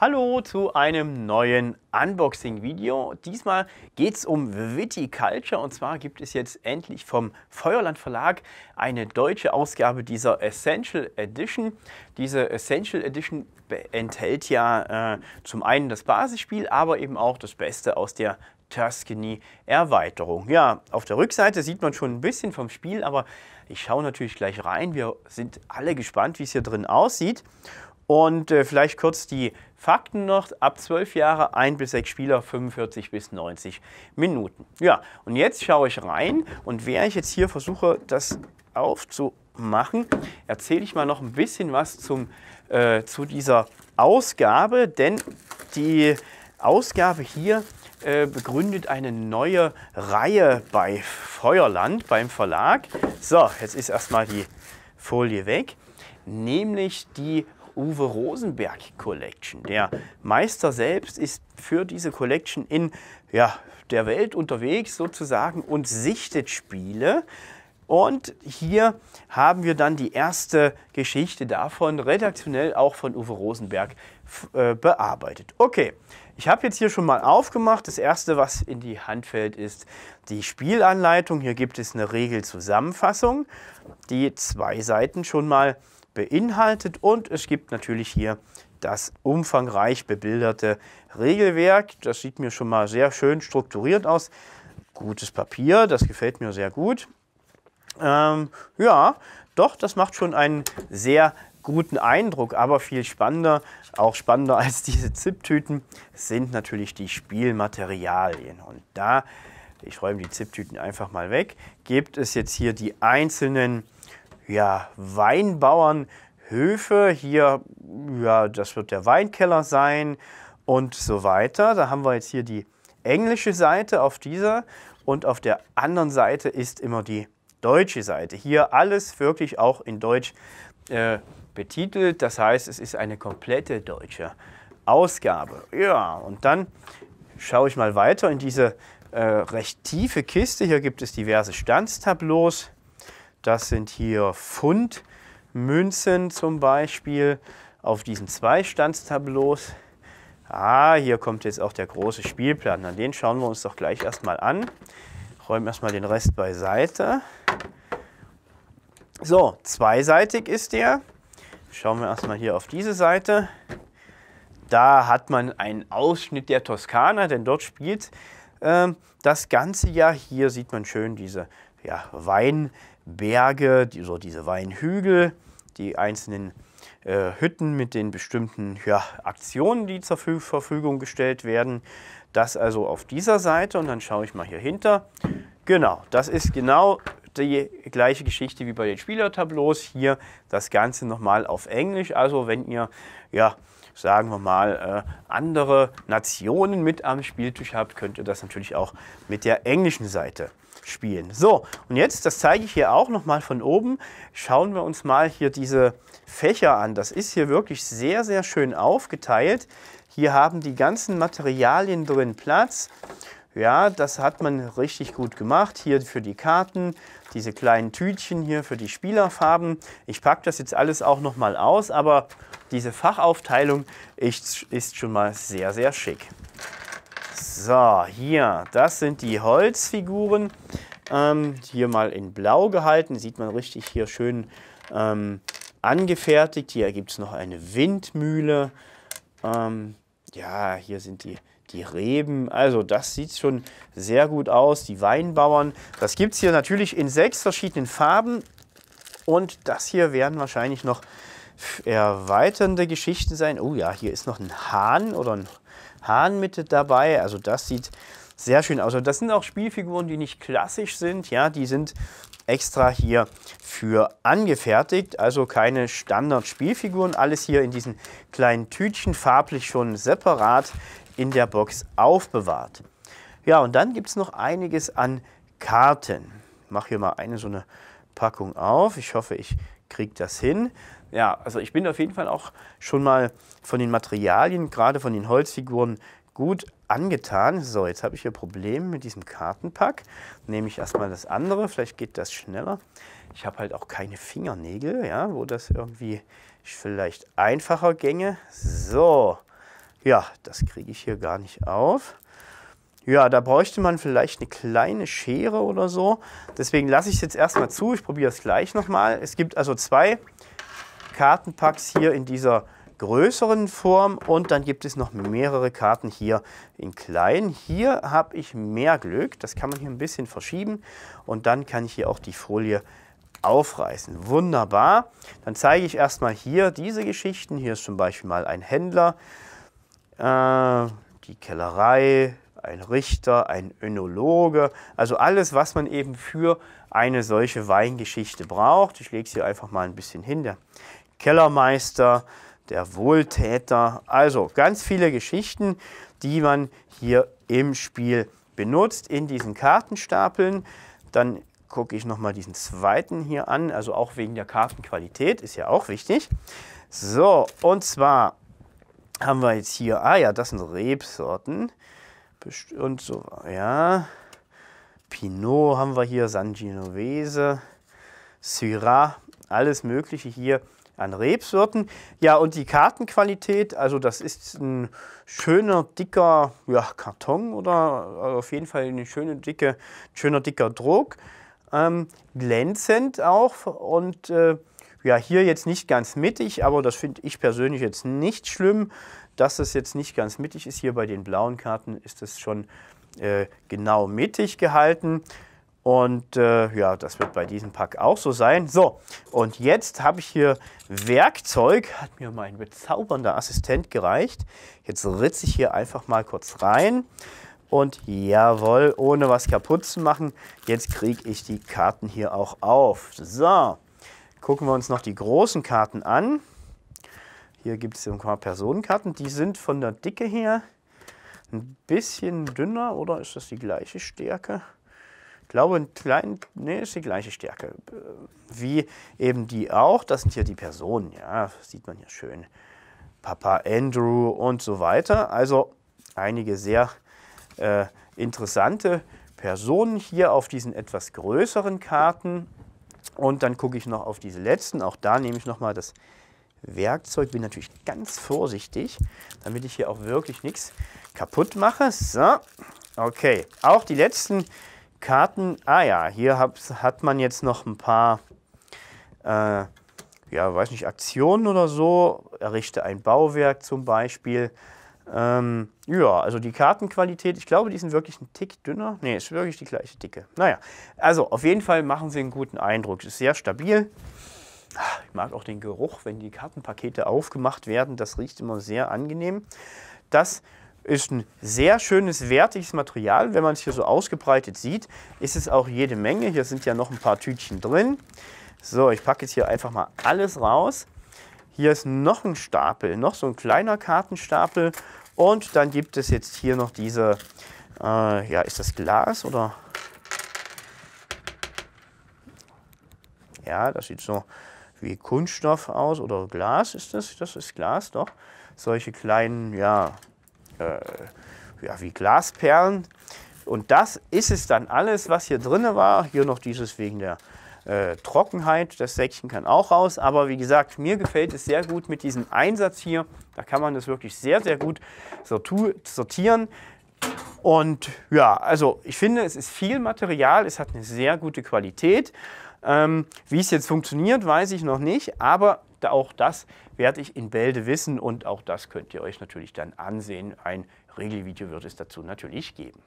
Hallo zu einem neuen Unboxing-Video. Diesmal geht es um Viticulture und zwar gibt es jetzt endlich vom Feuerland Verlag eine deutsche Ausgabe dieser Essential Edition. Diese Essential Edition enthält ja äh, zum einen das Basisspiel, aber eben auch das Beste aus der Tuscany-Erweiterung. Ja, auf der Rückseite sieht man schon ein bisschen vom Spiel, aber ich schaue natürlich gleich rein. Wir sind alle gespannt, wie es hier drin aussieht. Und äh, vielleicht kurz die Fakten noch. Ab 12 Jahre 1 bis 6 Spieler, 45 bis 90 Minuten. Ja, und jetzt schaue ich rein und während ich jetzt hier versuche, das aufzumachen, erzähle ich mal noch ein bisschen was zum, äh, zu dieser Ausgabe, denn die Ausgabe hier äh, begründet eine neue Reihe bei Feuerland, beim Verlag. So, jetzt ist erstmal die Folie weg, nämlich die Uwe Rosenberg Collection. Der Meister selbst ist für diese Collection in ja, der Welt unterwegs sozusagen und sichtet Spiele. Und hier haben wir dann die erste Geschichte davon, redaktionell auch von Uwe Rosenberg äh, bearbeitet. Okay, ich habe jetzt hier schon mal aufgemacht. Das erste, was in die Hand fällt, ist die Spielanleitung. Hier gibt es eine Regelzusammenfassung, die zwei Seiten schon mal beinhaltet und es gibt natürlich hier das umfangreich bebilderte Regelwerk. Das sieht mir schon mal sehr schön strukturiert aus. Gutes Papier, das gefällt mir sehr gut. Ähm, ja, doch, das macht schon einen sehr guten Eindruck, aber viel spannender, auch spannender als diese Zipptüten, sind natürlich die Spielmaterialien. Und da, ich räume die Zipptüten einfach mal weg, gibt es jetzt hier die einzelnen ja, Weinbauernhöfe. Hier, ja, das wird der Weinkeller sein und so weiter. Da haben wir jetzt hier die englische Seite auf dieser und auf der anderen Seite ist immer die deutsche Seite. Hier alles wirklich auch in Deutsch äh, betitelt. Das heißt, es ist eine komplette deutsche Ausgabe. Ja, und dann schaue ich mal weiter in diese äh, recht tiefe Kiste. Hier gibt es diverse Standstableaus. Das sind hier Pfundmünzen zum Beispiel auf diesen zwei Standstableaus. Ah, hier kommt jetzt auch der große Spielplan. Na, den schauen wir uns doch gleich erstmal an. Räumen erstmal den Rest beiseite. So, zweiseitig ist der. Schauen wir erstmal hier auf diese Seite. Da hat man einen Ausschnitt der Toskana, denn dort spielt äh, das ganze Jahr. Hier sieht man schön diese ja, Weinberge, die, so diese Weinhügel, die einzelnen äh, Hütten mit den bestimmten ja, Aktionen, die zur Verfügung gestellt werden. Das also auf dieser Seite und dann schaue ich mal hier hinter. Genau, das ist genau die gleiche Geschichte wie bei den Spielertableaus. Hier das Ganze nochmal auf Englisch. Also wenn ihr, ja, sagen wir mal, äh, andere Nationen mit am Spieltisch habt, könnt ihr das natürlich auch mit der englischen Seite spielen. So, und jetzt, das zeige ich hier auch nochmal von oben, schauen wir uns mal hier diese Fächer an. Das ist hier wirklich sehr, sehr schön aufgeteilt. Hier haben die ganzen Materialien drin Platz. Ja, das hat man richtig gut gemacht. Hier für die Karten, diese kleinen Tütchen hier für die Spielerfarben. Ich packe das jetzt alles auch nochmal aus, aber diese Fachaufteilung ist, ist schon mal sehr, sehr schick. So, hier, das sind die Holzfiguren. Ähm, hier mal in blau gehalten, sieht man richtig hier schön ähm, angefertigt. Hier gibt es noch eine Windmühle. Ähm, ja, hier sind die, die Reben. Also das sieht schon sehr gut aus, die Weinbauern. Das gibt es hier natürlich in sechs verschiedenen Farben. Und das hier werden wahrscheinlich noch erweiternde Geschichten sein. Oh ja, hier ist noch ein Hahn oder ein Hahn. Hahnmitte dabei. Also das sieht sehr schön aus. Und das sind auch Spielfiguren, die nicht klassisch sind. Ja, die sind extra hier für angefertigt. Also keine Standard-Spielfiguren. Alles hier in diesen kleinen Tütchen, farblich schon separat in der Box aufbewahrt. Ja, und dann gibt es noch einiges an Karten. Ich mache hier mal eine so eine Packung auf. Ich hoffe, ich kriegt das hin. Ja, also ich bin auf jeden Fall auch schon mal von den Materialien, gerade von den Holzfiguren, gut angetan. So, jetzt habe ich hier Probleme mit diesem Kartenpack. Nehme ich erstmal das andere, vielleicht geht das schneller. Ich habe halt auch keine Fingernägel, ja, wo das irgendwie vielleicht einfacher gänge. So, ja, das kriege ich hier gar nicht auf. Ja, da bräuchte man vielleicht eine kleine Schere oder so. Deswegen lasse ich es jetzt erstmal zu. Ich probiere es gleich nochmal. Es gibt also zwei Kartenpacks hier in dieser größeren Form und dann gibt es noch mehrere Karten hier in klein. Hier habe ich mehr Glück. Das kann man hier ein bisschen verschieben und dann kann ich hier auch die Folie aufreißen. Wunderbar. Dann zeige ich erstmal hier diese Geschichten. Hier ist zum Beispiel mal ein Händler, äh, die Kellerei, ein Richter, ein Önologe, also alles, was man eben für eine solche Weingeschichte braucht. Ich lege es hier einfach mal ein bisschen hin. Der Kellermeister, der Wohltäter, also ganz viele Geschichten, die man hier im Spiel benutzt in diesen Kartenstapeln. Dann gucke ich nochmal diesen zweiten hier an, also auch wegen der Kartenqualität, ist ja auch wichtig. So, und zwar haben wir jetzt hier, ah ja, das sind Rebsorten und so, ja. Pinot haben wir hier, Sangiovese, Syrah, alles Mögliche hier an Rebsorten. Ja, und die Kartenqualität, also das ist ein schöner, dicker ja, Karton oder also auf jeden Fall eine schöne, dicke, schöner, dicker Druck. Ähm, glänzend auch und äh, ja, hier jetzt nicht ganz mittig, aber das finde ich persönlich jetzt nicht schlimm, dass es jetzt nicht ganz mittig ist. Hier bei den blauen Karten ist es schon äh, genau mittig gehalten. Und äh, ja, das wird bei diesem Pack auch so sein. So, und jetzt habe ich hier Werkzeug, hat mir mein bezaubernder Assistent gereicht. Jetzt ritze ich hier einfach mal kurz rein. Und jawohl, ohne was kaputt zu machen, jetzt kriege ich die Karten hier auch auf. So, Gucken wir uns noch die großen Karten an. Hier gibt es ein paar Personenkarten. Die sind von der Dicke her ein bisschen dünner oder ist das die gleiche Stärke? Ich glaube, ein klein, nee, ist die gleiche Stärke. Wie eben die auch. Das sind hier die Personen, ja, sieht man hier schön. Papa Andrew und so weiter. Also einige sehr äh, interessante Personen hier auf diesen etwas größeren Karten. Und dann gucke ich noch auf diese letzten. Auch da nehme ich nochmal das Werkzeug. Bin natürlich ganz vorsichtig, damit ich hier auch wirklich nichts kaputt mache. So, okay. Auch die letzten Karten. Ah ja, hier hat man jetzt noch ein paar, äh, ja, weiß nicht, Aktionen oder so. Errichte ein Bauwerk zum Beispiel. Ähm, ja, also die Kartenqualität, ich glaube, die sind wirklich ein Tick dünner. Ne, ist wirklich die gleiche Dicke. Naja, also auf jeden Fall machen sie einen guten Eindruck. Ist sehr stabil. Ah, ich mag auch den Geruch, wenn die Kartenpakete aufgemacht werden. Das riecht immer sehr angenehm. Das ist ein sehr schönes, wertiges Material. Wenn man es hier so ausgebreitet sieht, ist es auch jede Menge. Hier sind ja noch ein paar Tütchen drin. So, ich packe jetzt hier einfach mal alles raus. Hier ist noch ein Stapel, noch so ein kleiner Kartenstapel. Und dann gibt es jetzt hier noch diese, äh, ja, ist das Glas oder? Ja, das sieht so wie Kunststoff aus oder Glas ist das, das ist Glas doch. Solche kleinen, ja, äh, ja, wie Glasperlen. Und das ist es dann alles, was hier drin war. Hier noch dieses wegen der äh, Trockenheit. Das Säckchen kann auch raus, aber wie gesagt, mir gefällt es sehr gut mit diesem Einsatz hier. Da kann man das wirklich sehr, sehr gut sortieren. Und ja, also ich finde, es ist viel Material, es hat eine sehr gute Qualität. Ähm, wie es jetzt funktioniert, weiß ich noch nicht, aber auch das werde ich in Bälde wissen und auch das könnt ihr euch natürlich dann ansehen. Ein Regelvideo wird es dazu natürlich geben.